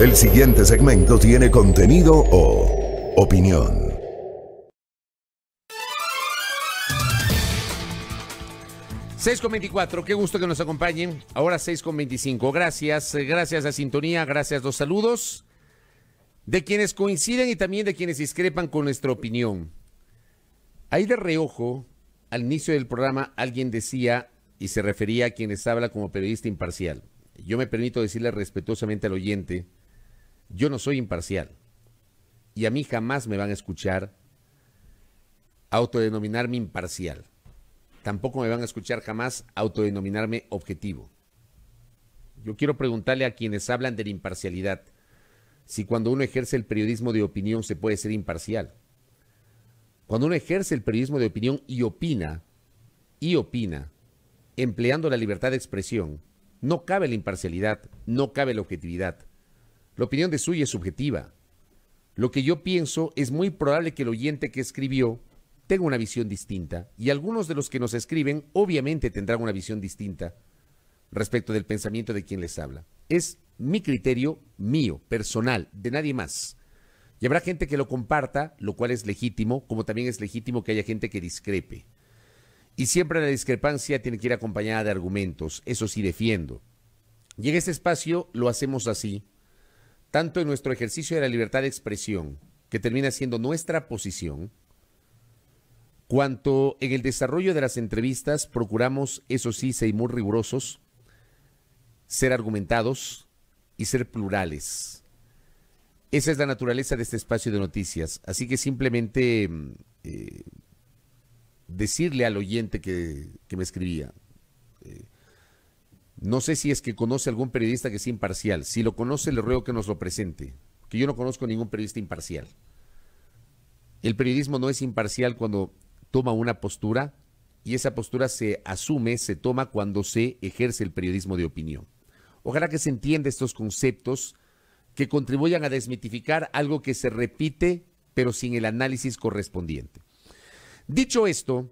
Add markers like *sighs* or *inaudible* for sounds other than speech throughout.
El siguiente segmento tiene contenido o opinión. Seis con veinticuatro, qué gusto que nos acompañen. Ahora seis con veinticinco. Gracias, gracias a Sintonía, gracias los saludos de quienes coinciden y también de quienes discrepan con nuestra opinión. Ahí de reojo, al inicio del programa, alguien decía y se refería a quienes habla como periodista imparcial. Yo me permito decirle respetuosamente al oyente yo no soy imparcial y a mí jamás me van a escuchar autodenominarme imparcial. Tampoco me van a escuchar jamás autodenominarme objetivo. Yo quiero preguntarle a quienes hablan de la imparcialidad si cuando uno ejerce el periodismo de opinión se puede ser imparcial. Cuando uno ejerce el periodismo de opinión y opina, y opina, empleando la libertad de expresión, no cabe la imparcialidad, no cabe la objetividad, la opinión de suya es subjetiva. Lo que yo pienso es muy probable que el oyente que escribió tenga una visión distinta y algunos de los que nos escriben obviamente tendrán una visión distinta respecto del pensamiento de quien les habla. Es mi criterio mío, personal, de nadie más. Y habrá gente que lo comparta, lo cual es legítimo, como también es legítimo que haya gente que discrepe. Y siempre la discrepancia tiene que ir acompañada de argumentos, eso sí defiendo. Y en este espacio lo hacemos así, tanto en nuestro ejercicio de la libertad de expresión, que termina siendo nuestra posición, cuanto en el desarrollo de las entrevistas procuramos, eso sí, ser muy rigurosos, ser argumentados y ser plurales. Esa es la naturaleza de este espacio de noticias. Así que simplemente mm, eh, decirle al oyente que, me escribía, eh, no sé si es que conoce algún periodista que sea imparcial. Si lo conoce, le ruego que nos lo presente, que yo no conozco ningún periodista imparcial. El periodismo no es imparcial cuando toma una postura y esa postura se asume, se toma cuando se ejerce el periodismo de opinión. Ojalá que se entienda estos conceptos que contribuyan a desmitificar algo que se repite, pero sin el análisis correspondiente. Dicho esto,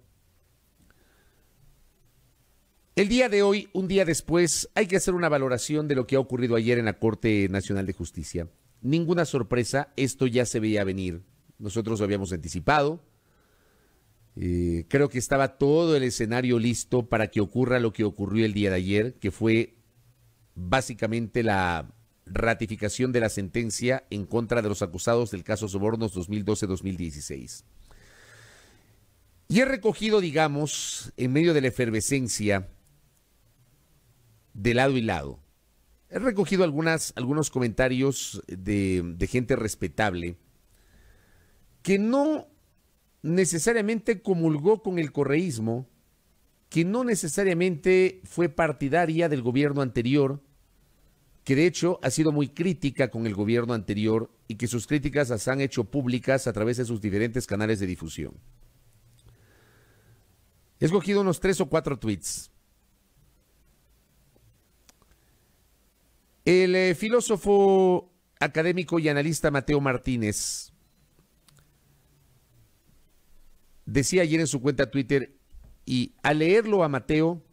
el día de hoy, un día después, hay que hacer una valoración de lo que ha ocurrido ayer en la Corte Nacional de Justicia. Ninguna sorpresa, esto ya se veía venir. Nosotros lo habíamos anticipado. Eh, creo que estaba todo el escenario listo para que ocurra lo que ocurrió el día de ayer, que fue básicamente la ratificación de la sentencia en contra de los acusados del caso Sobornos 2012-2016. Y he recogido, digamos, en medio de la efervescencia, de lado y lado. He recogido algunas, algunos comentarios de, gente respetable que no necesariamente comulgó con el correísmo, que no necesariamente fue partidaria del gobierno anterior, que de hecho ha sido muy crítica con el gobierno anterior y que sus críticas las han hecho públicas a través de sus diferentes canales de difusión. He escogido unos tres o cuatro tweets El eh, filósofo académico y analista Mateo Martínez decía ayer en su cuenta Twitter, y al leerlo a Mateo,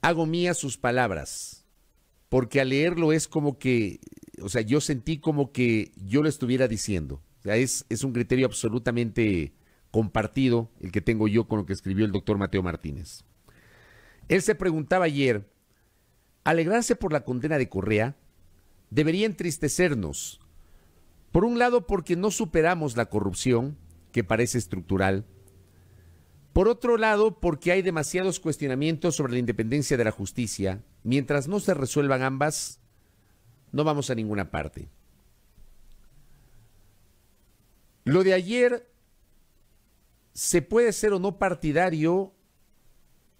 hago mía sus palabras, porque al leerlo es como que, o sea, yo sentí como que yo lo estuviera diciendo. es, es un criterio absolutamente compartido el que tengo yo con lo que escribió el doctor Mateo Martínez. Él se preguntaba ayer, Alegrarse por la condena de Correa debería entristecernos. Por un lado, porque no superamos la corrupción, que parece estructural. Por otro lado, porque hay demasiados cuestionamientos sobre la independencia de la justicia. Mientras no se resuelvan ambas, no vamos a ninguna parte. Lo de ayer se puede ser o no partidario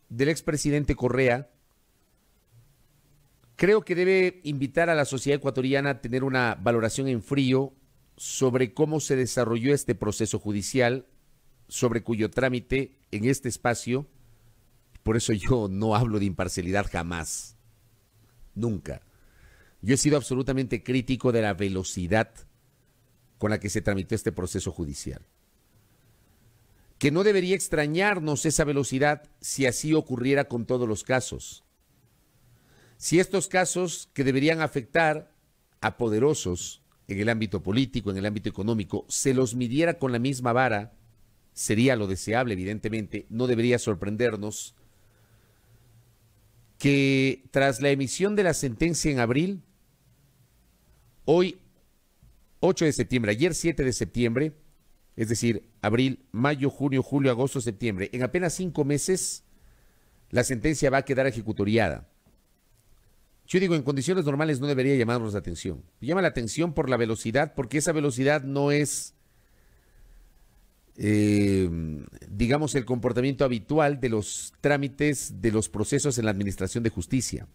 del expresidente Correa, Creo que debe invitar a la sociedad ecuatoriana a tener una valoración en frío sobre cómo se desarrolló este proceso judicial, sobre cuyo trámite en este espacio, por eso yo no hablo de imparcialidad jamás, nunca. Yo he sido absolutamente crítico de la velocidad con la que se tramitó este proceso judicial. Que no debería extrañarnos esa velocidad si así ocurriera con todos los casos. Si estos casos que deberían afectar a poderosos en el ámbito político, en el ámbito económico, se los midiera con la misma vara, sería lo deseable, evidentemente, no debería sorprendernos que tras la emisión de la sentencia en abril, hoy 8 de septiembre, ayer 7 de septiembre, es decir, abril, mayo, junio, julio, agosto, septiembre, en apenas cinco meses, la sentencia va a quedar ejecutoriada. Yo digo, en condiciones normales no debería llamarnos la atención. Llama la atención por la velocidad, porque esa velocidad no es, eh, digamos, el comportamiento habitual de los trámites de los procesos en la Administración de Justicia.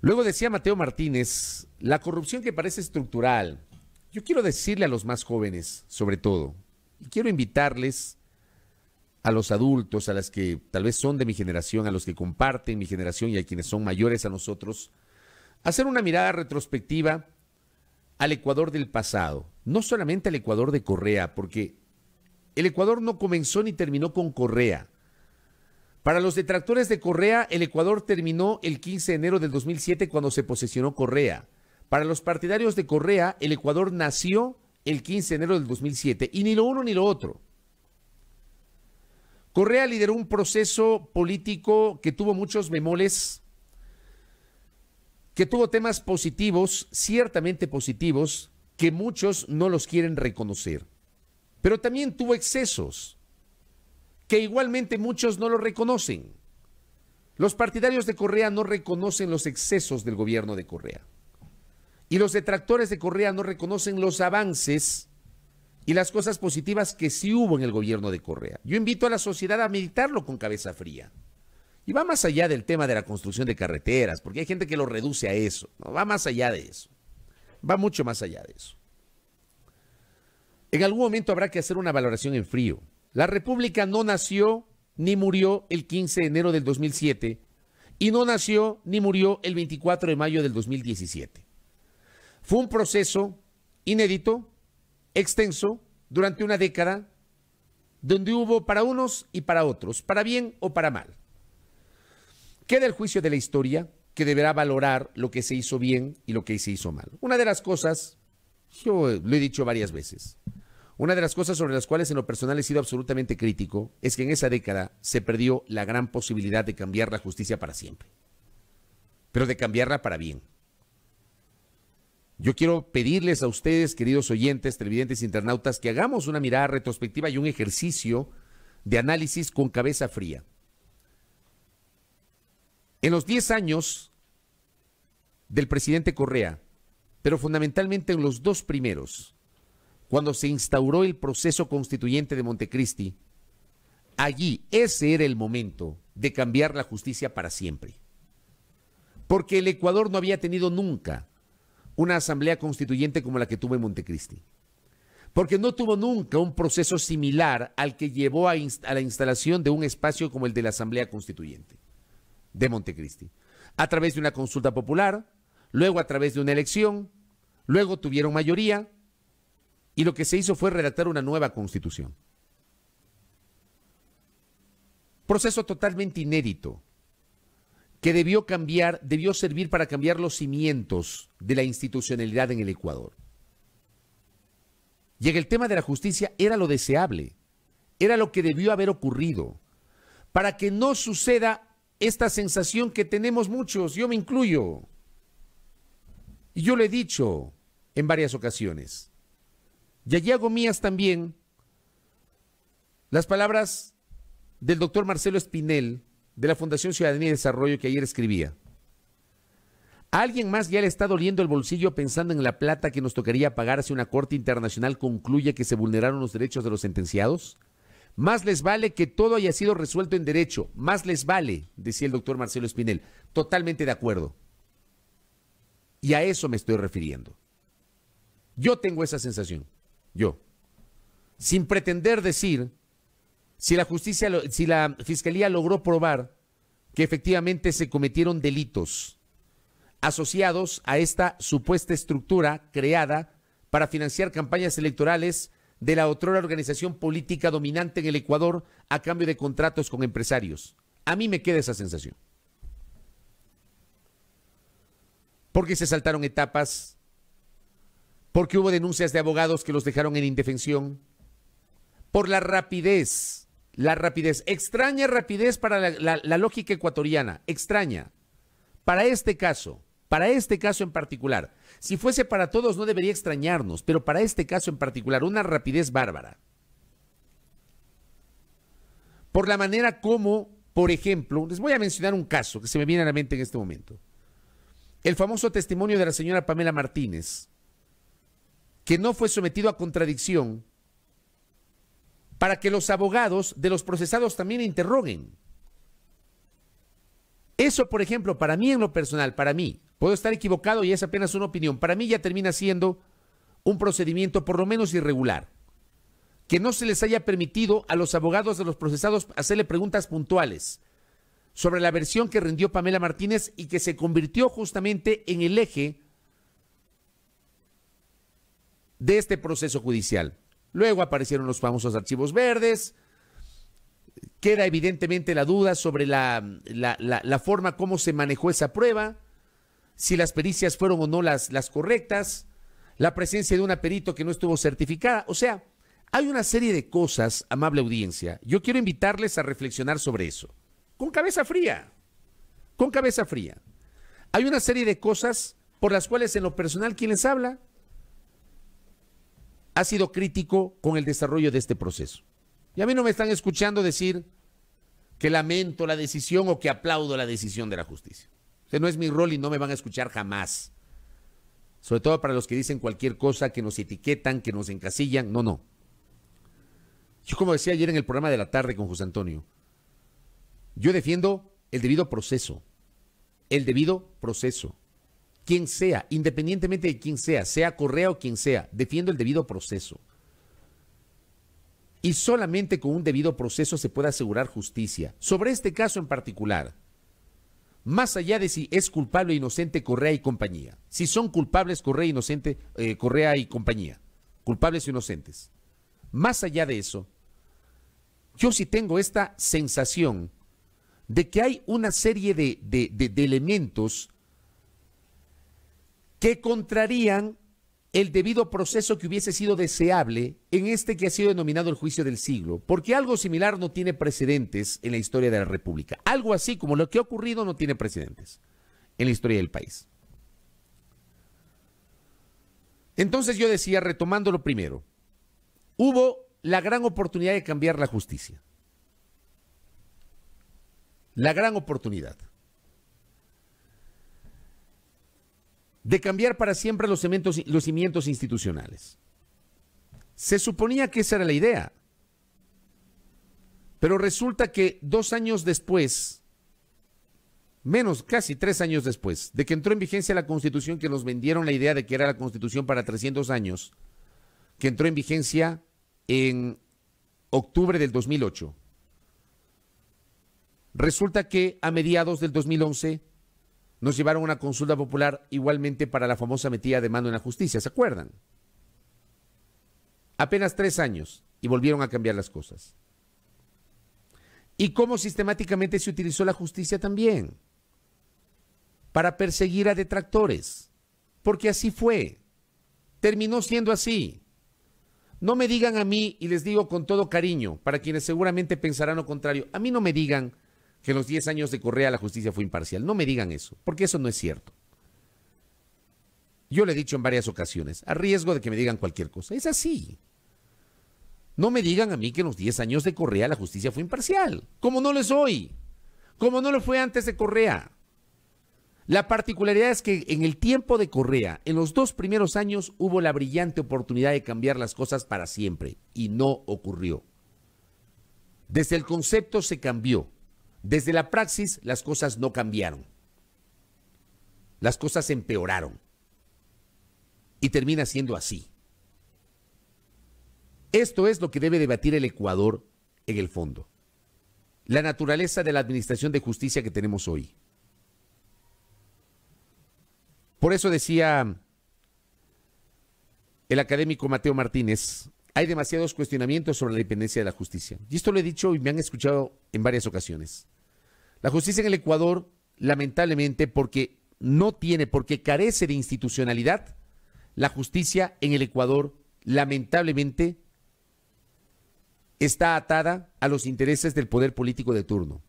Luego decía Mateo Martínez, la corrupción que parece estructural. Yo quiero decirle a los más jóvenes, sobre todo, y quiero invitarles a los adultos, a las que tal vez son de mi generación, a los que comparten mi generación y a quienes son mayores a nosotros, hacer una mirada retrospectiva al Ecuador del pasado, no solamente al Ecuador de Correa, porque el Ecuador no comenzó ni terminó con Correa. Para los detractores de Correa, el Ecuador terminó el 15 de enero del 2007 cuando se posesionó Correa. Para los partidarios de Correa, el Ecuador nació el 15 de enero del 2007 y ni lo uno ni lo otro. Correa lideró un proceso político que tuvo muchos memoles, que tuvo temas positivos, ciertamente positivos, que muchos no los quieren reconocer. Pero también tuvo excesos, que igualmente muchos no los reconocen. Los partidarios de Correa no reconocen los excesos del gobierno de Correa. Y los detractores de Correa no reconocen los avances y las cosas positivas que sí hubo en el gobierno de Correa. Yo invito a la sociedad a meditarlo con cabeza fría. Y va más allá del tema de la construcción de carreteras, porque hay gente que lo reduce a eso. Va más allá de eso. Va mucho más allá de eso. En algún momento habrá que hacer una valoración en frío. La República no nació ni murió el 15 de enero del 2007 y no nació ni murió el 24 de mayo del 2017. Fue un proceso inédito, extenso durante una década donde hubo para unos y para otros, para bien o para mal. Queda el juicio de la historia que deberá valorar lo que se hizo bien y lo que se hizo mal. Una de las cosas, yo lo he dicho varias veces, una de las cosas sobre las cuales en lo personal he sido absolutamente crítico es que en esa década se perdió la gran posibilidad de cambiar la justicia para siempre, pero de cambiarla para bien. Yo quiero pedirles a ustedes, queridos oyentes, televidentes, internautas, que hagamos una mirada retrospectiva y un ejercicio de análisis con cabeza fría. En los 10 años del presidente Correa, pero fundamentalmente en los dos primeros, cuando se instauró el proceso constituyente de Montecristi, allí ese era el momento de cambiar la justicia para siempre. Porque el Ecuador no había tenido nunca una asamblea constituyente como la que tuvo en Montecristi. Porque no tuvo nunca un proceso similar al que llevó a, la instalación de un espacio como el de la Asamblea Constituyente de Montecristi. A través de una consulta popular, luego a través de una elección, luego tuvieron mayoría y lo que se hizo fue redactar una nueva constitución. Proceso totalmente inédito que debió cambiar, debió servir para cambiar los cimientos de la institucionalidad en el Ecuador. Y en el tema de la justicia era lo deseable, era lo que debió haber ocurrido, para que no suceda esta sensación que tenemos muchos, yo me incluyo. Y yo lo he dicho en varias ocasiones. Y allí hago mías también las palabras del doctor Marcelo Espinel, de la Fundación Ciudadanía y Desarrollo que ayer escribía. alguien más ya le está doliendo el bolsillo pensando en la plata que nos tocaría pagar si una corte internacional concluye que se vulneraron los derechos de los sentenciados. Más les vale que todo haya sido resuelto en derecho. Más les vale, decía el doctor Marcelo Espinel. Totalmente de acuerdo. Y a eso me estoy refiriendo. Yo tengo esa sensación. Yo. Sin pretender decir si la justicia, si la fiscalía logró probar que efectivamente se cometieron delitos asociados a esta supuesta estructura creada para financiar campañas electorales de la otra organización política dominante en el Ecuador a cambio de contratos con empresarios. A mí me queda esa sensación. Porque se saltaron etapas, porque hubo denuncias de abogados que los dejaron en indefensión, por la rapidez la rapidez, extraña rapidez para la, lógica ecuatoriana, extraña. Para este caso, para este caso en particular, si fuese para todos no debería extrañarnos, pero para este caso en particular, una rapidez bárbara. Por la manera como, por ejemplo, les voy a mencionar un caso que se me viene a la mente en este momento. El famoso testimonio de la señora Pamela Martínez, que no fue sometido a contradicción para que los abogados de los procesados también interroguen. Eso, por ejemplo, para mí en lo personal, para mí, puedo estar equivocado y es apenas una opinión, para mí ya termina siendo un procedimiento por lo menos irregular. Que no se les haya permitido a los abogados de los procesados hacerle preguntas puntuales sobre la versión que rindió Pamela Martínez y que se convirtió justamente en el eje de este proceso judicial. Luego aparecieron los famosos archivos verdes. Queda evidentemente la duda sobre la, forma como se manejó esa prueba, si las pericias fueron o no las, las correctas, la presencia de un perito que no estuvo certificada. O sea, hay una serie de cosas, amable audiencia. Yo quiero invitarles a reflexionar sobre eso. Con cabeza fría. Con cabeza fría. Hay una serie de cosas por las cuales en lo personal, ¿quién les habla? ha sido crítico con el desarrollo de este proceso. Y a mí no me están escuchando decir que lamento la decisión o que aplaudo la decisión de la justicia. Ese no es mi rol y no me van a escuchar jamás. Sobre todo para los que dicen cualquier cosa, que nos etiquetan, que nos encasillan. No, no. Yo como decía ayer en el programa de la tarde con José Antonio, yo defiendo el debido proceso. El debido proceso quien sea, independientemente de quien sea, sea Correa o quien sea, defiendo el debido proceso. Y solamente con un debido proceso se puede asegurar justicia. Sobre este caso en particular, más allá de si es culpable o inocente Correa y compañía, si son culpables Correa, e inocente, eh, Correa y compañía, culpables o inocentes, más allá de eso, yo sí tengo esta sensación de que hay una serie de, de elementos que contrarían el debido proceso que hubiese sido deseable en este que ha sido denominado el juicio del siglo, porque algo similar no tiene precedentes en la historia de la República. Algo así como lo que ha ocurrido no tiene precedentes en la historia del país. Entonces yo decía, retomando lo primero, hubo la gran oportunidad de cambiar la justicia. La gran oportunidad. de cambiar para siempre los cimientos, institucionales. Se suponía que esa era la idea. Pero resulta que dos años después, menos, casi tres años después de que entró en vigencia la constitución que nos vendieron la idea de que era la constitución para 300 años, que entró en vigencia en octubre del 2008, resulta que a mediados del 2011 nos llevaron una consulta popular igualmente para la famosa metida de mano en la justicia, ¿se acuerdan? Apenas tres años y volvieron a cambiar las cosas. Y cómo sistemáticamente se utilizó la justicia también para perseguir a detractores, porque así fue, terminó siendo así. No me digan a mí, y les digo con todo cariño, para quienes seguramente pensarán lo contrario, a mí no me digan que en los 10 años de Correa la justicia fue imparcial. No me digan eso, porque eso no es cierto. Yo le he dicho en varias ocasiones, a riesgo de que me digan cualquier cosa. Es así. No me digan a mí que en los 10 años de Correa la justicia fue imparcial, como no lo es hoy, como no lo fue antes de Correa. La particularidad es que en el tiempo de Correa, en los dos primeros años, hubo la brillante oportunidad de cambiar las cosas para siempre y no ocurrió. Desde el concepto se cambió. Desde la praxis las cosas no cambiaron. Las cosas empeoraron. Y termina siendo así. Esto es lo que debe debatir el Ecuador en el fondo. La naturaleza de la administración de justicia que tenemos hoy. Por eso decía el académico Mateo Martínez, hay demasiados cuestionamientos sobre la dependencia de la justicia. Y esto lo he dicho y me han escuchado en varias ocasiones. La justicia en el Ecuador, lamentablemente, porque no tiene, porque carece de institucionalidad, la justicia en el Ecuador, lamentablemente, está atada a los intereses del poder político de turno.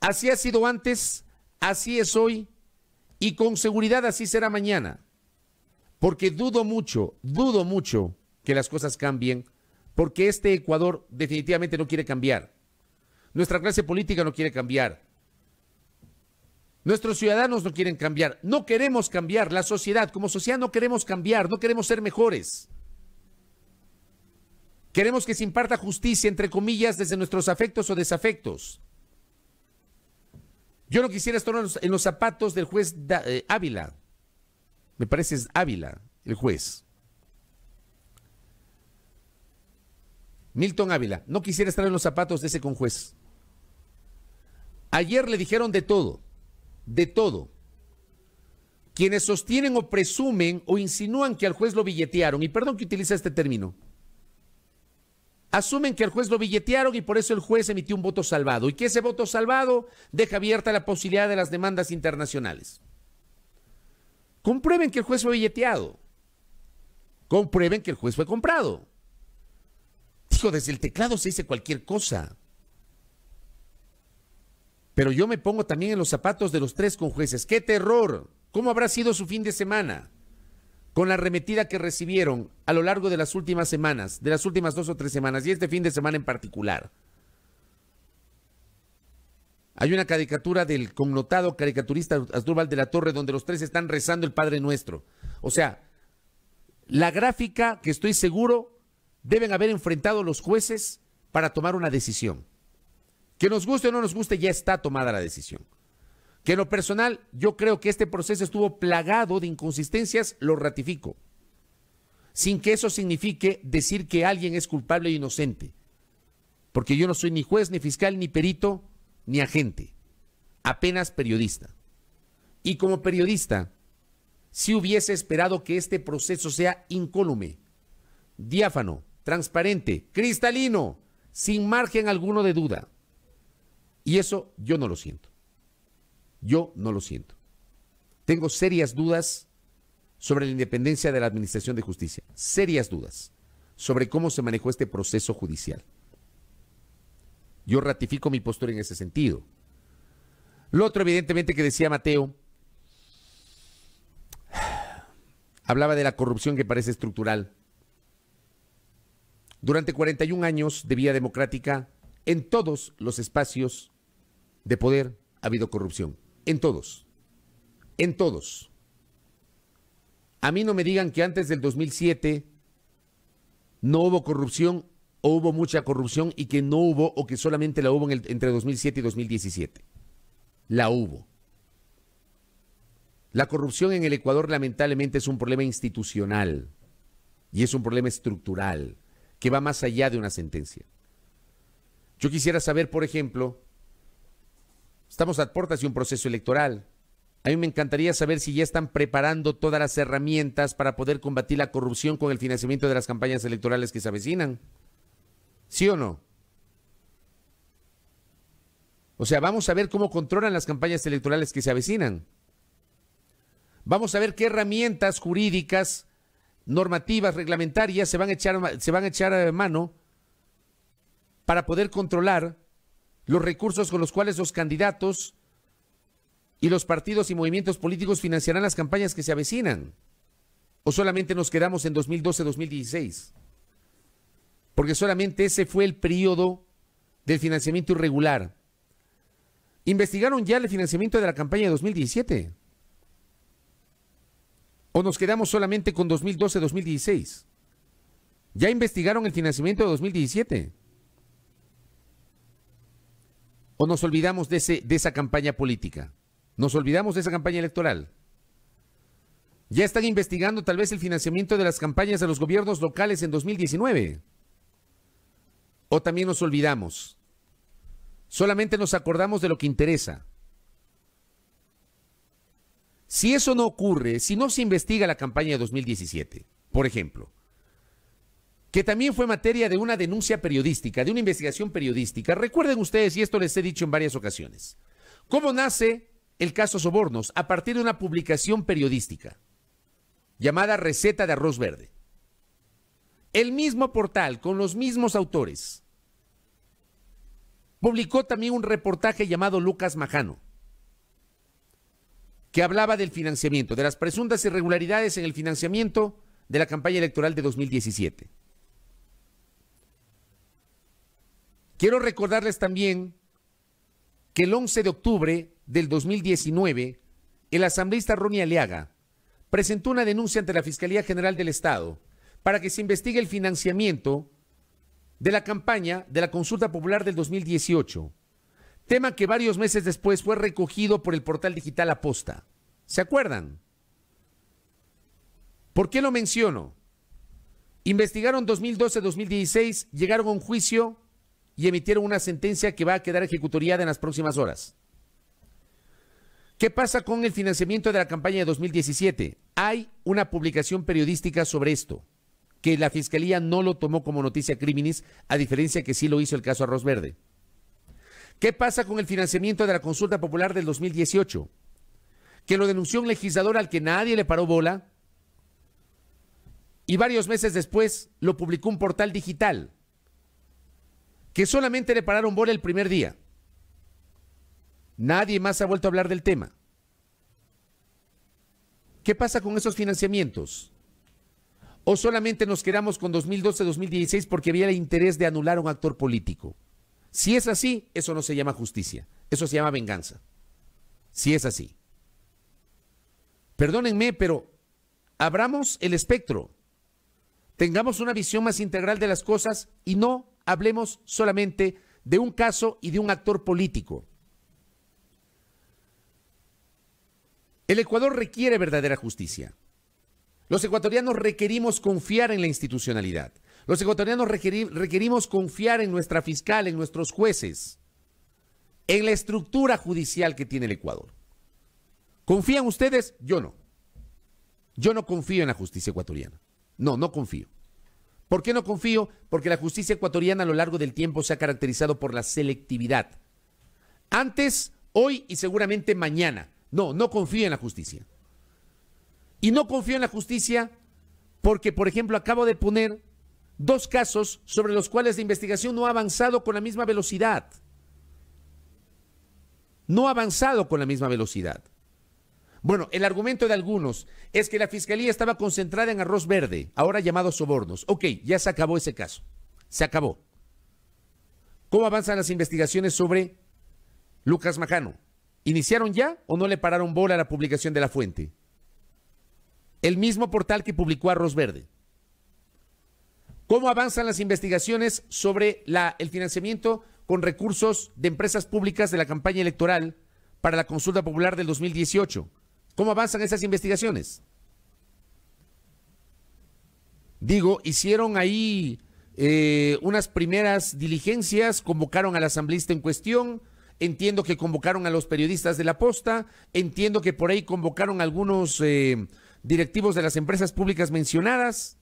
Así ha sido antes, así es hoy y con seguridad así será mañana. Porque dudo mucho, dudo mucho que las cosas cambien, porque este Ecuador definitivamente no quiere cambiar. Nuestra clase política no quiere cambiar. Nuestros ciudadanos no quieren cambiar. No queremos cambiar. La sociedad como sociedad no queremos cambiar. No queremos ser mejores. Queremos que se imparta justicia, entre comillas, desde nuestros afectos o desafectos. Yo no quisiera estar en los zapatos del juez eh, Ávila. Me parece es Ávila, el juez. Milton Ávila, no quisiera estar en los zapatos de ese conjuez. Ayer le dijeron de todo, de todo. Quienes sostienen o presumen o insinúan que al juez lo billetearon, y perdón que utiliza este término, asumen que al juez lo billetearon y por eso el juez emitió un voto salvado, y que ese voto salvado deja abierta la posibilidad de las demandas internacionales. Comprueben que el juez fue billeteado. Comprueben que el juez fue comprado desde el teclado se dice cualquier cosa. Pero yo me pongo también en los zapatos de los tres conjueces. ¡Qué terror! ¿Cómo habrá sido su fin de semana? Con la arremetida que recibieron a lo largo de las últimas semanas, de las últimas dos o tres semanas, y este fin de semana en particular. Hay una caricatura del connotado caricaturista Asdrúbal de la Torre donde los tres están rezando el Padre Nuestro. O sea, la gráfica que estoy seguro deben haber enfrentado los jueces para tomar una decisión. Que nos guste o no nos guste, ya está tomada la decisión. Que en lo personal, yo creo que este proceso estuvo plagado de inconsistencias, lo ratifico. Sin que eso signifique decir que alguien es culpable e inocente. Porque yo no soy ni juez, ni fiscal, ni perito, ni agente. Apenas periodista. Y como periodista, si hubiese esperado que este proceso sea incólume, diáfano, transparente, cristalino, sin margen alguno de duda. Y eso yo no lo siento. Yo no lo siento. Tengo serias dudas sobre la independencia de la Administración de Justicia, serias dudas sobre cómo se manejó este proceso judicial. Yo ratifico mi postura en ese sentido. Lo otro, evidentemente, que decía Mateo, *sighs* hablaba de la corrupción que parece estructural. Durante 41 años de vía democrática, en todos los espacios de poder ha habido corrupción. En todos. En todos. A mí no me digan que antes del 2007 no hubo corrupción o hubo mucha corrupción y que no hubo o que solamente la hubo entre 2007 y 2017. La hubo. La corrupción en el Ecuador lamentablemente es un problema institucional y es un problema estructural que va más allá de una sentencia. Yo quisiera saber, por ejemplo, estamos a puertas de un proceso electoral. A mí me encantaría saber si ya están preparando todas las herramientas para poder combatir la corrupción con el financiamiento de las campañas electorales que se avecinan. ¿Sí o no? O sea, vamos a ver cómo controlan las campañas electorales que se avecinan. Vamos a ver qué herramientas jurídicas normativas reglamentarias se van a echar, se van a echar a eh, mano para poder controlar los recursos con los cuales los candidatos y los partidos y movimientos políticos financiarán las campañas que se avecinan. ¿O solamente nos quedamos en 2012-2016? Porque solamente ese fue el periodo del financiamiento irregular. Investigaron ya el financiamiento de la campaña de 2017. ¿O nos quedamos solamente con 2012-2016? Ya investigaron el financiamiento de 2017. ¿O nos olvidamos de, ese, de esa campaña política? ¿Nos olvidamos de esa campaña electoral? Ya están investigando tal vez el financiamiento de las campañas de los gobiernos locales en 2019. ¿O también nos olvidamos? Solamente nos acordamos de lo que interesa. Si eso no ocurre, si no se investiga la campaña de 2017, por ejemplo, que también fue materia de una denuncia periodística, de una investigación periodística, recuerden ustedes, y esto les he dicho en varias ocasiones, cómo nace el caso Sobornos a partir de una publicación periodística llamada Receta de Arroz Verde. El mismo portal, con los mismos autores, publicó también un reportaje llamado Lucas Majano que hablaba del financiamiento, de las presuntas irregularidades en el financiamiento de la campaña electoral de 2017. Quiero recordarles también que el 11 de octubre del 2019, el asambleísta Ronnie Aliaga presentó una denuncia ante la Fiscalía General del Estado para que se investigue el financiamiento de la campaña de la consulta popular del 2018 tema que varios meses después fue recogido por el portal digital Aposta. ¿Se acuerdan? ¿Por qué lo menciono? Investigaron 2012-2016, llegaron a un juicio y emitieron una sentencia que va a quedar ejecutoriada en las próximas horas. ¿Qué pasa con el financiamiento de la campaña de 2017? Hay una publicación periodística sobre esto, que la Fiscalía no lo tomó como noticia criminis, a diferencia que sí lo hizo el caso Arroz Verde. ¿Qué pasa con el financiamiento de la consulta popular del 2018? Que lo denunció un legislador al que nadie le paró bola. Y varios meses después lo publicó un portal digital. Que solamente le pararon bola el primer día. Nadie más ha vuelto a hablar del tema. ¿Qué pasa con esos financiamientos? ¿O solamente nos quedamos con 2012-2016 porque había el interés de anular a un actor político? Si es así, eso no se llama justicia, eso se llama venganza. Si es así. Perdónenme, pero abramos el espectro, tengamos una visión más integral de las cosas y no hablemos solamente de un caso y de un actor político. El Ecuador requiere verdadera justicia. Los ecuatorianos requerimos confiar en la institucionalidad. Los ecuatorianos requerimos confiar en nuestra fiscal, en nuestros jueces, en la estructura judicial que tiene el Ecuador. ¿Confían ustedes? Yo no. Yo no confío en la justicia ecuatoriana. No, no confío. ¿Por qué no confío? Porque la justicia ecuatoriana a lo largo del tiempo se ha caracterizado por la selectividad. Antes, hoy y seguramente mañana. No, no confío en la justicia. Y no confío en la justicia porque, por ejemplo, acabo de poner dos casos sobre los cuales la investigación no ha avanzado con la misma velocidad. No ha avanzado con la misma velocidad. Bueno, el argumento de algunos es que la fiscalía estaba concentrada en arroz verde, ahora llamado sobornos. Ok, ya se acabó ese caso. Se acabó. ¿Cómo avanzan las investigaciones sobre Lucas Majano? ¿Iniciaron ya o no le pararon bola a la publicación de la fuente? El mismo portal que publicó Arroz Verde. ¿Cómo avanzan las investigaciones sobre el financiamiento con recursos de empresas públicas de la campaña electoral para la consulta popular del 2018? ¿Cómo avanzan esas investigaciones? Digo, hicieron ahí eh, unas primeras diligencias, convocaron al asambleísta en cuestión, entiendo que convocaron a los periodistas de la posta, entiendo que por ahí convocaron algunos eh, directivos de las empresas públicas mencionadas.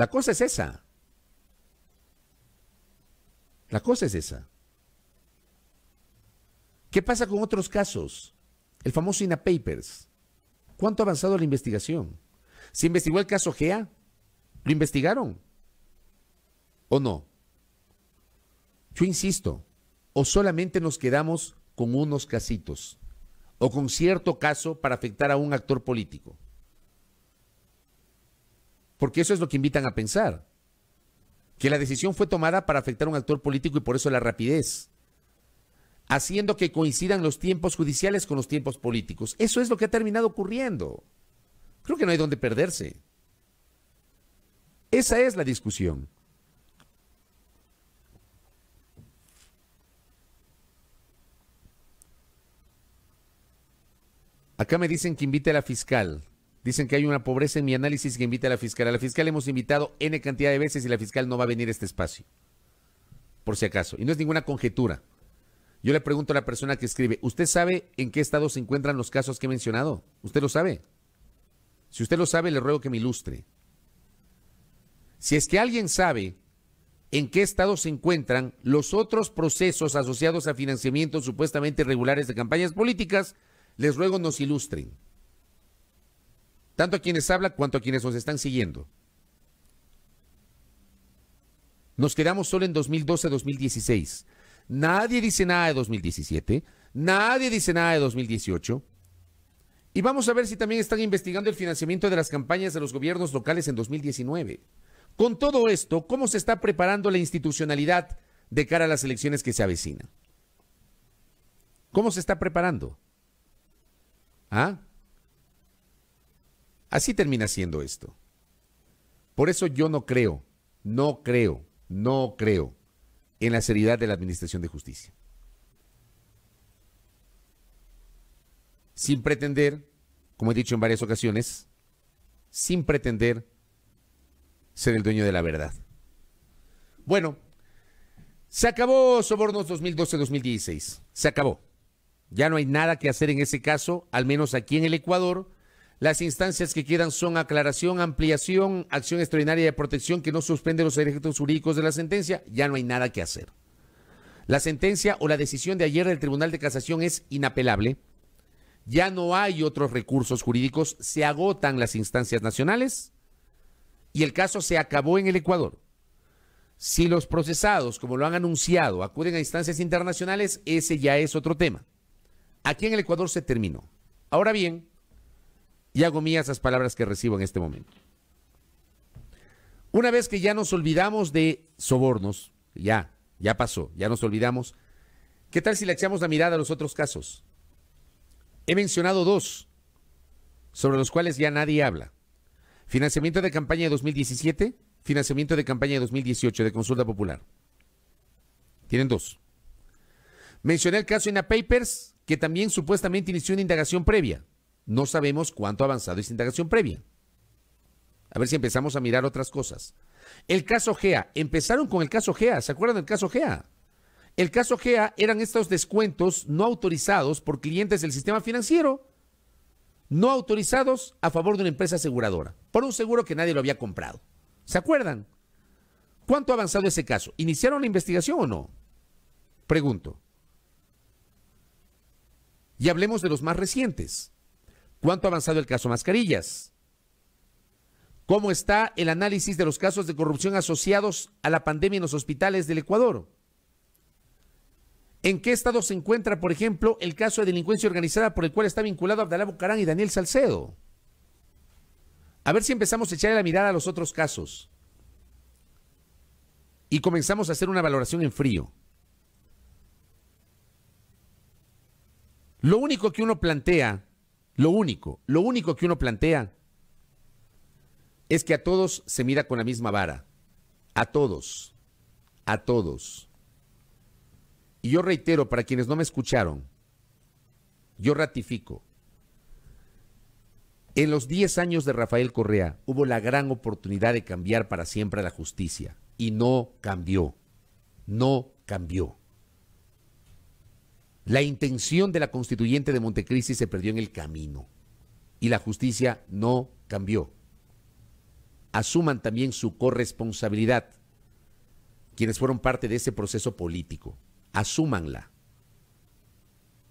La cosa es esa. La cosa es esa. ¿Qué pasa con otros casos? El famoso INA Papers. ¿Cuánto ha avanzado la investigación? ¿Se investigó el caso GEA? ¿Lo investigaron? ¿O no? Yo insisto, o solamente nos quedamos con unos casitos, o con cierto caso para afectar a un actor político. Porque eso es lo que invitan a pensar. Que la decisión fue tomada para afectar a un actor político y por eso la rapidez. Haciendo que coincidan los tiempos judiciales con los tiempos políticos. Eso es lo que ha terminado ocurriendo. Creo que no hay dónde perderse. Esa es la discusión. Acá me dicen que invite a la fiscal. Dicen que hay una pobreza en mi análisis que invita a la fiscal. A la fiscal hemos invitado N cantidad de veces y la fiscal no va a venir a este espacio. Por si acaso. Y no es ninguna conjetura. Yo le pregunto a la persona que escribe, ¿usted sabe en qué estado se encuentran los casos que he mencionado? ¿Usted lo sabe? Si usted lo sabe, le ruego que me ilustre. Si es que alguien sabe en qué estado se encuentran los otros procesos asociados a financiamientos supuestamente irregulares de campañas políticas, les ruego nos ilustren tanto a quienes hablan cuanto a quienes nos están siguiendo. Nos quedamos solo en 2012-2016. Nadie dice nada de 2017, nadie dice nada de 2018. Y vamos a ver si también están investigando el financiamiento de las campañas de los gobiernos locales en 2019. Con todo esto, ¿cómo se está preparando la institucionalidad de cara a las elecciones que se avecinan? ¿Cómo se está preparando? ¿Ah? Así termina siendo esto. Por eso yo no creo, no creo, no creo en la seriedad de la Administración de Justicia. Sin pretender, como he dicho en varias ocasiones, sin pretender ser el dueño de la verdad. Bueno, se acabó Sobornos 2012-2016, se acabó. Ya no hay nada que hacer en ese caso, al menos aquí en el Ecuador las instancias que quedan son aclaración, ampliación, acción extraordinaria de protección que no suspende los derechos jurídicos de la sentencia. Ya no hay nada que hacer. La sentencia o la decisión de ayer del Tribunal de Casación es inapelable. Ya no hay otros recursos jurídicos. Se agotan las instancias nacionales y el caso se acabó en el Ecuador. Si los procesados, como lo han anunciado, acuden a instancias internacionales, ese ya es otro tema. Aquí en el Ecuador se terminó. Ahora bien, y hago mías las palabras que recibo en este momento. Una vez que ya nos olvidamos de sobornos, ya, ya pasó, ya nos olvidamos, ¿qué tal si le echamos la mirada a los otros casos? He mencionado dos, sobre los cuales ya nadie habla. Financiamiento de campaña de 2017, financiamiento de campaña de 2018 de consulta popular. Tienen dos. Mencioné el caso INA Papers, que también supuestamente inició una indagación previa no sabemos cuánto ha avanzado esta indagación previa. A ver si empezamos a mirar otras cosas. El caso GEA, empezaron con el caso GEA, ¿se acuerdan del caso GEA? El caso GEA eran estos descuentos no autorizados por clientes del sistema financiero, no autorizados a favor de una empresa aseguradora, por un seguro que nadie lo había comprado. ¿Se acuerdan? ¿Cuánto ha avanzado ese caso? ¿Iniciaron la investigación o no? Pregunto. Y hablemos de los más recientes. ¿Cuánto ha avanzado el caso Mascarillas? ¿Cómo está el análisis de los casos de corrupción asociados a la pandemia en los hospitales del Ecuador? ¿En qué estado se encuentra, por ejemplo, el caso de delincuencia organizada por el cual está vinculado Abdalá Bucarán y Daniel Salcedo? A ver si empezamos a echarle la mirada a los otros casos y comenzamos a hacer una valoración en frío. Lo único que uno plantea lo único, lo único que uno plantea es que a todos se mira con la misma vara. A todos. A todos. Y yo reitero, para quienes no me escucharon, yo ratifico. En los 10 años de Rafael Correa hubo la gran oportunidad de cambiar para siempre la justicia y no cambió, no cambió. La intención de la constituyente de Montecristi se perdió en el camino y la justicia no cambió. Asuman también su corresponsabilidad quienes fueron parte de ese proceso político. Asúmanla.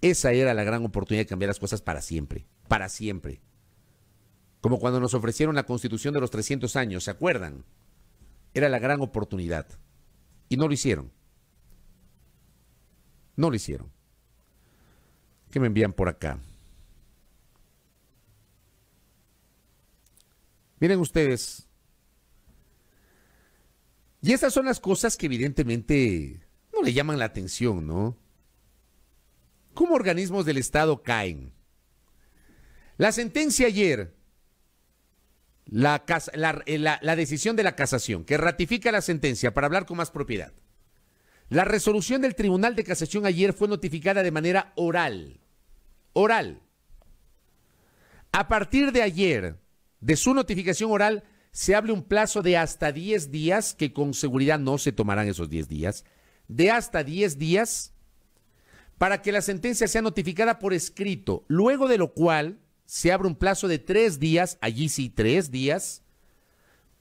Esa era la gran oportunidad de cambiar las cosas para siempre, para siempre. Como cuando nos ofrecieron la constitución de los 300 años, ¿se acuerdan? Era la gran oportunidad. Y no lo hicieron. No lo hicieron que me envían por acá. Miren ustedes. Y esas son las cosas que evidentemente no le llaman la atención, ¿no? ¿Cómo organismos del Estado caen? La sentencia ayer, la eh, decisión de la casación, que ratifica la sentencia para hablar con más propiedad. La resolución del Tribunal de Casación ayer fue notificada de manera oral. Oral. A partir de ayer, de su notificación oral, se abre un plazo de hasta 10 días, que con seguridad no se tomarán esos 10 días, de hasta 10 días para que la sentencia sea notificada por escrito, luego de lo cual se abre un plazo de tres días, allí sí tres días,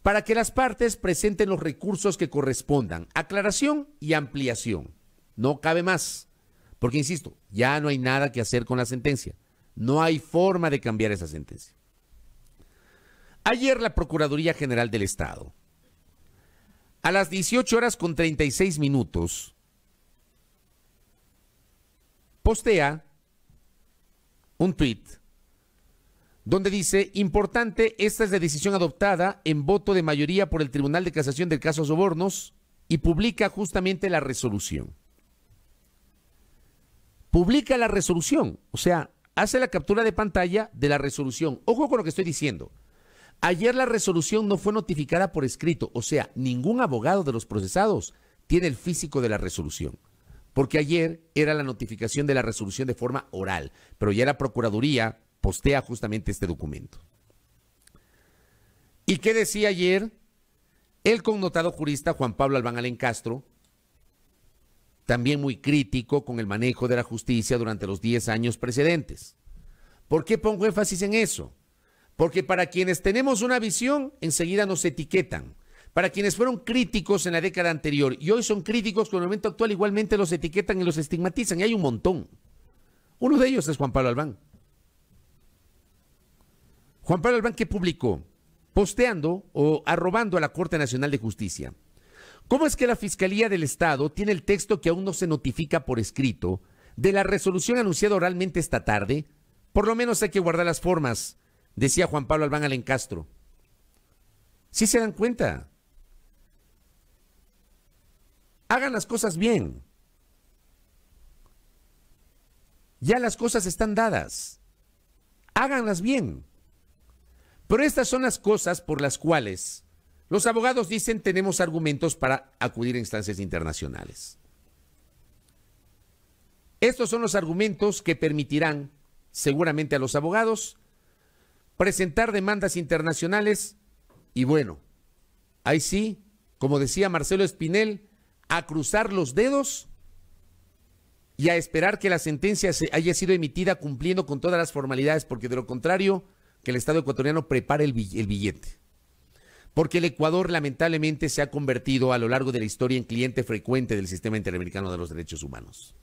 para que las partes presenten los recursos que correspondan, aclaración y ampliación. No cabe más, porque insisto, ya no hay nada que hacer con la sentencia. No hay forma de cambiar esa sentencia. Ayer la Procuraduría General del Estado, a las 18 horas con 36 minutos, postea un tweet donde dice, importante, esta es la decisión adoptada en voto de mayoría por el Tribunal de Casación del caso Sobornos y publica justamente la resolución. Publica la resolución, o sea, hace la captura de pantalla de la resolución. Ojo con lo que estoy diciendo. Ayer la resolución no fue notificada por escrito, o sea, ningún abogado de los procesados tiene el físico de la resolución, porque ayer era la notificación de la resolución de forma oral, pero ya la Procuraduría postea justamente este documento. ¿Y qué decía ayer el connotado jurista Juan Pablo Albán Alén Castro? También muy crítico con el manejo de la justicia durante los 10 años precedentes. ¿Por qué pongo énfasis en eso? Porque para quienes tenemos una visión, enseguida nos etiquetan. Para quienes fueron críticos en la década anterior y hoy son críticos con el momento actual, igualmente los etiquetan y los estigmatizan. Y hay un montón. Uno de ellos es Juan Pablo Albán. Juan Pablo Albán, que publicó? Posteando o arrobando a la Corte Nacional de Justicia. ¿Cómo es que la Fiscalía del Estado tiene el texto que aún no se notifica por escrito de la resolución anunciada oralmente esta tarde? Por lo menos hay que guardar las formas, decía Juan Pablo Albán al Castro. Si ¿Sí se dan cuenta. Hagan las cosas bien. Ya las cosas están dadas. Háganlas bien. Pero estas son las cosas por las cuales los abogados dicen tenemos argumentos para acudir a instancias internacionales. Estos son los argumentos que permitirán seguramente a los abogados presentar demandas internacionales y bueno, ahí sí, como decía Marcelo Espinel, a cruzar los dedos y a esperar que la sentencia haya sido emitida cumpliendo con todas las formalidades, porque de lo contrario el Estado ecuatoriano prepare el billete. Porque el Ecuador lamentablemente se ha convertido a lo largo de la historia en cliente frecuente del sistema interamericano de los derechos humanos.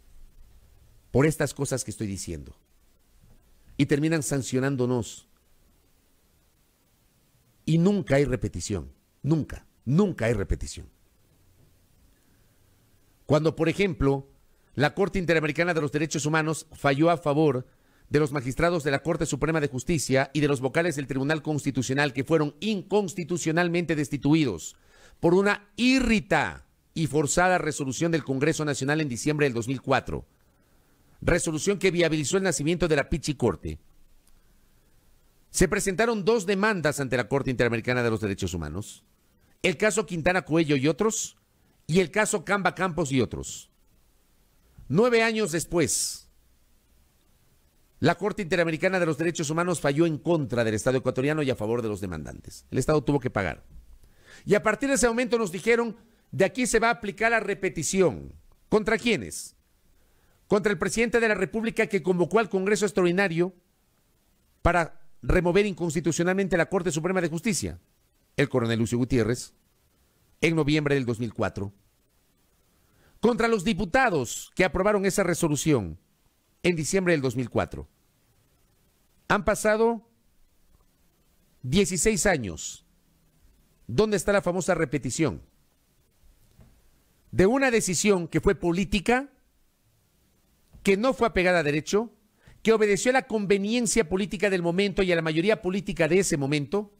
Por estas cosas que estoy diciendo. Y terminan sancionándonos. Y nunca hay repetición. Nunca, nunca hay repetición. Cuando, por ejemplo, la Corte Interamericana de los Derechos Humanos falló a favor de los magistrados de la Corte Suprema de Justicia y de los vocales del Tribunal Constitucional que fueron inconstitucionalmente destituidos por una irrita y forzada resolución del Congreso Nacional en diciembre del 2004. Resolución que viabilizó el nacimiento de la Pichi Corte. Se presentaron dos demandas ante la Corte Interamericana de los Derechos Humanos. El caso Quintana Cuello y otros, y el caso Camba Campos y otros. Nueve años después, la Corte Interamericana de los Derechos Humanos falló en contra del Estado ecuatoriano y a favor de los demandantes. El Estado tuvo que pagar. Y a partir de ese momento nos dijeron, de aquí se va a aplicar la repetición. ¿Contra quiénes? Contra el presidente de la República que convocó al Congreso Extraordinario para remover inconstitucionalmente la Corte Suprema de Justicia, el coronel Lucio Gutiérrez, en noviembre del 2004. Contra los diputados que aprobaron esa resolución, en diciembre del 2004. Han pasado 16 años. ¿Dónde está la famosa repetición? De una decisión que fue política, que no fue apegada a derecho, que obedeció a la conveniencia política del momento y a la mayoría política de ese momento,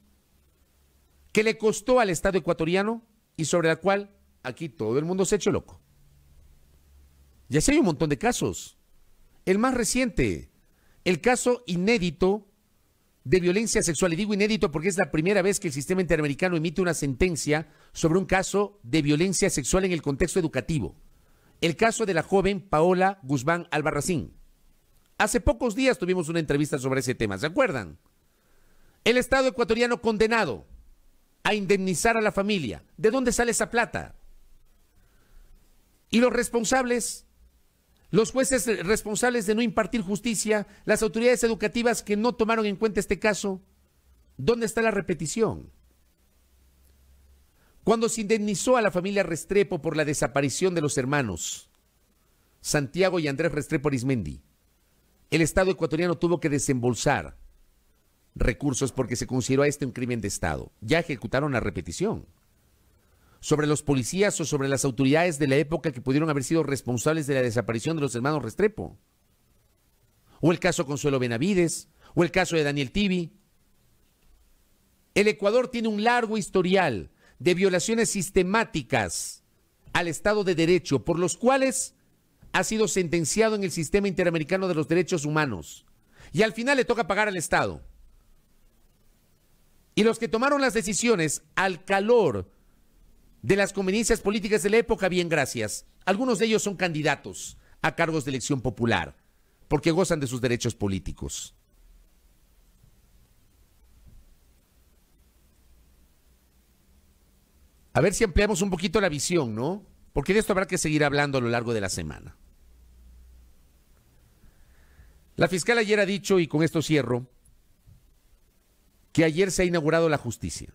que le costó al Estado ecuatoriano y sobre la cual aquí todo el mundo se ha hecho loco. Ya sé, hay un montón de casos. El más reciente, el caso inédito de violencia sexual. Y digo inédito porque es la primera vez que el sistema interamericano emite una sentencia sobre un caso de violencia sexual en el contexto educativo. El caso de la joven Paola Guzmán Albarracín. Hace pocos días tuvimos una entrevista sobre ese tema, ¿se acuerdan? El Estado ecuatoriano condenado a indemnizar a la familia. ¿De dónde sale esa plata? Y los responsables los jueces responsables de no impartir justicia, las autoridades educativas que no tomaron en cuenta este caso. ¿Dónde está la repetición? Cuando se indemnizó a la familia Restrepo por la desaparición de los hermanos Santiago y Andrés Restrepo Arismendi, el Estado ecuatoriano tuvo que desembolsar recursos porque se consideró a este un crimen de Estado. Ya ejecutaron la repetición sobre los policías o sobre las autoridades de la época que pudieron haber sido responsables de la desaparición de los hermanos Restrepo. O el caso Consuelo Benavides, o el caso de Daniel Tibi. El Ecuador tiene un largo historial de violaciones sistemáticas al Estado de Derecho, por los cuales ha sido sentenciado en el sistema interamericano de los derechos humanos. Y al final le toca pagar al Estado. Y los que tomaron las decisiones al calor de las conveniencias políticas de la época, bien gracias. Algunos de ellos son candidatos a cargos de elección popular, porque gozan de sus derechos políticos. A ver si ampliamos un poquito la visión, ¿no? Porque de esto habrá que seguir hablando a lo largo de la semana. La fiscal ayer ha dicho, y con esto cierro, que ayer se ha inaugurado la justicia.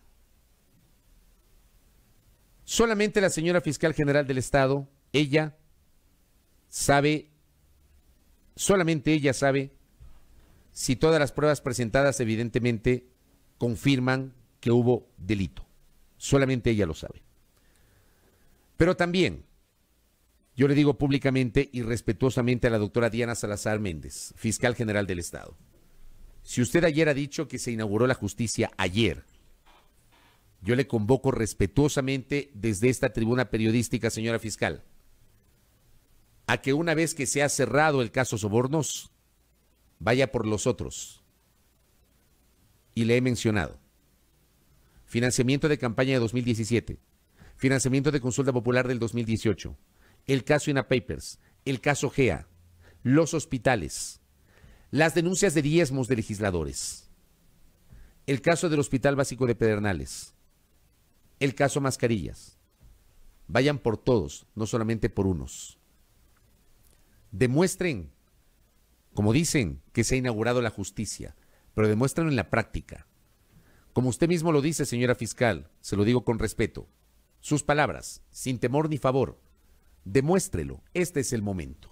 Solamente la señora fiscal general del Estado, ella sabe, solamente ella sabe si todas las pruebas presentadas evidentemente confirman que hubo delito. Solamente ella lo sabe. Pero también, yo le digo públicamente y respetuosamente a la doctora Diana Salazar Méndez, fiscal general del Estado, si usted ayer ha dicho que se inauguró la justicia ayer, yo le convoco respetuosamente desde esta tribuna periodística, señora fiscal, a que una vez que se ha cerrado el caso Sobornos, vaya por los otros. Y le he mencionado. Financiamiento de campaña de 2017, financiamiento de consulta popular del 2018, el caso INA el caso GEA, los hospitales, las denuncias de diezmos de legisladores, el caso del Hospital Básico de Pedernales, el caso mascarillas. Vayan por todos, no solamente por unos. Demuestren, como dicen, que se ha inaugurado la justicia, pero demuéstrenlo en la práctica. Como usted mismo lo dice, señora fiscal, se lo digo con respeto. Sus palabras, sin temor ni favor. Demuéstrelo, este es el momento.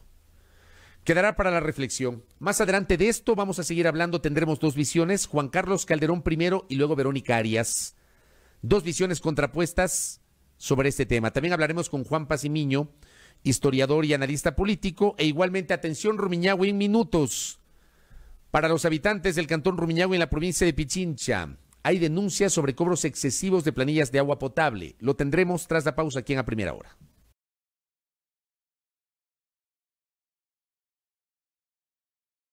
Quedará para la reflexión. Más adelante de esto vamos a seguir hablando, tendremos dos visiones, Juan Carlos Calderón primero y luego Verónica Arias dos visiones contrapuestas sobre este tema. También hablaremos con Juan Pasimiño, historiador y analista político, e igualmente atención Rumiñahui en minutos. Para los habitantes del cantón Rumiñahui en la provincia de Pichincha, hay denuncias sobre cobros excesivos de planillas de agua potable. Lo tendremos tras la pausa aquí en la primera hora.